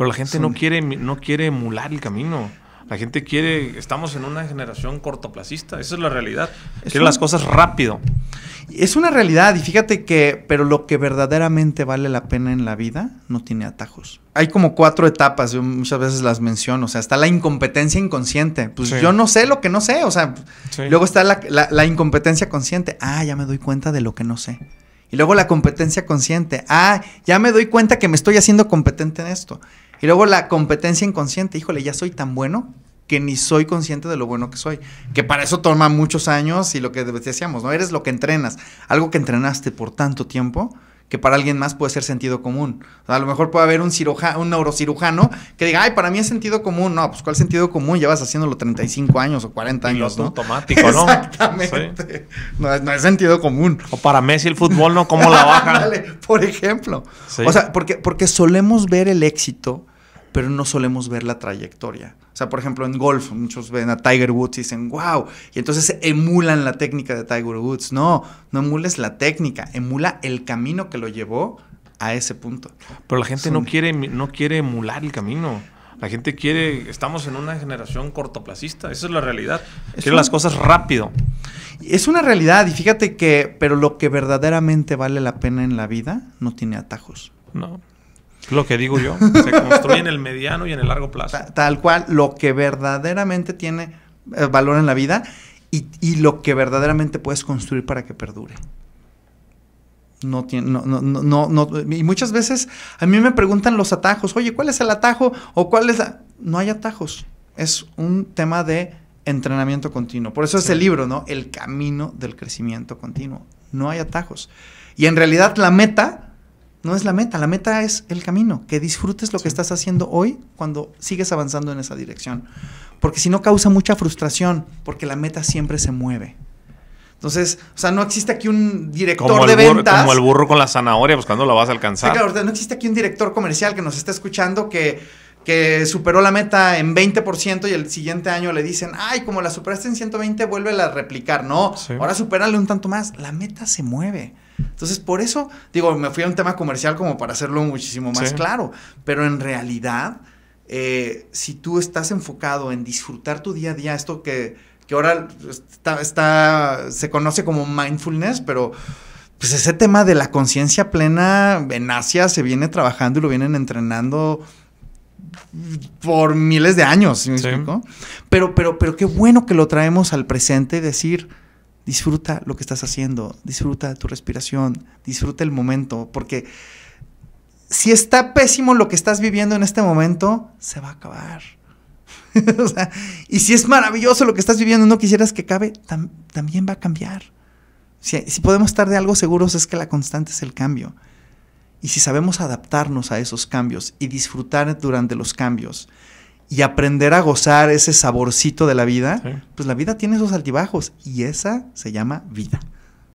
Pero la gente no quiere, no quiere emular el camino. La gente quiere, estamos en una generación cortoplacista, esa es la realidad. Es las cosas rápido. Es una realidad y fíjate que, pero lo que verdaderamente vale la pena en la vida no tiene atajos. Hay como cuatro etapas, yo muchas veces las menciono, o sea, está la incompetencia inconsciente, pues yo no sé lo que no sé, o sea, luego está la, la incompetencia consciente, ah, ya me doy cuenta de lo que no sé. Y luego la competencia consciente, ah, ya me doy cuenta que me estoy haciendo competente en esto. Y luego la competencia inconsciente, híjole, ya soy tan bueno que ni soy consciente de lo bueno que soy. Que para eso toma muchos años y lo que decíamos, ¿no? Eres lo que entrenas. Algo que entrenaste por tanto tiempo que para alguien más puede ser sentido común. a lo mejor puede haber un, cirujano un neurocirujano que diga, ay, para mí es sentido común. No, pues ¿cuál sentido común? Llevas haciéndolo 35 años o 40 años. automático, ¿no? Exactamente. No, es sentido común. O para Messi el fútbol, ¿no? ¿Cómo la baja? por ejemplo. O sea, porque, porque solemos ver el éxito pero no solemos ver la trayectoria. O sea, por ejemplo, en golf, muchos ven a Tiger Woods y dicen, wow, y entonces emulan la técnica de Tiger Woods. No, no emules la técnica, emula el camino que lo llevó a ese punto. Pero la gente no, quiere, no quiere emular el camino. La gente quiere, estamos en una generación cortoplacista, esa es la realidad. Es las cosas rápido. Es una realidad y fíjate que, pero lo que verdaderamente vale la pena en la vida no tiene atajos. No. Lo que digo yo, se construye en el mediano y en el largo plazo. tal cual, lo que verdaderamente tiene eh, valor en la vida y, lo que verdaderamente puedes construir para que perdure. No tiene, no, no, y muchas veces a mí me preguntan los atajos, oye, ¿cuál es el atajo? O cuál es la... No hay atajos, es un tema de entrenamiento continuo. Por eso es el libro, ¿no? El camino del crecimiento continuo. No hay atajos. Y en realidad la meta no es la meta, la meta es el camino, que disfrutes lo que estás haciendo hoy cuando sigues avanzando en esa dirección. Porque si no causa mucha frustración, porque la meta siempre se mueve. Entonces, o sea, no existe aquí un director de ventas. Como el burro con la zanahoria buscando pues, la vas a alcanzar. claro, no existe aquí un director comercial que nos está escuchando que que superó la meta en 20% y el siguiente año le dicen, ay, como la superaste en 120, vuelve a replicar. No, ahora superarle un tanto más. La meta se mueve. Entonces, por eso, digo, me fui a un tema comercial como para hacerlo muchísimo más claro, pero en realidad, eh, si tú estás enfocado en disfrutar tu día a día, esto que, que ahora está, se conoce como mindfulness, pero pues ese tema de la conciencia plena en Asia se viene trabajando y lo vienen entrenando por miles de años, Pero, pero, pero qué bueno que lo traemos al presente decir, disfruta lo que estás haciendo, disfruta tu respiración, disfruta el momento, porque si está pésimo lo que estás viviendo en este momento, se va a acabar. y si es maravilloso lo que estás viviendo, no quisieras que acabe, también va a cambiar. si podemos estar de algo seguros es que la constante es el cambio y si sabemos adaptarnos a esos cambios y disfrutar durante los cambios y aprender a gozar ese saborcito de la vida, pues la vida tiene esos altibajos y esa se llama vida.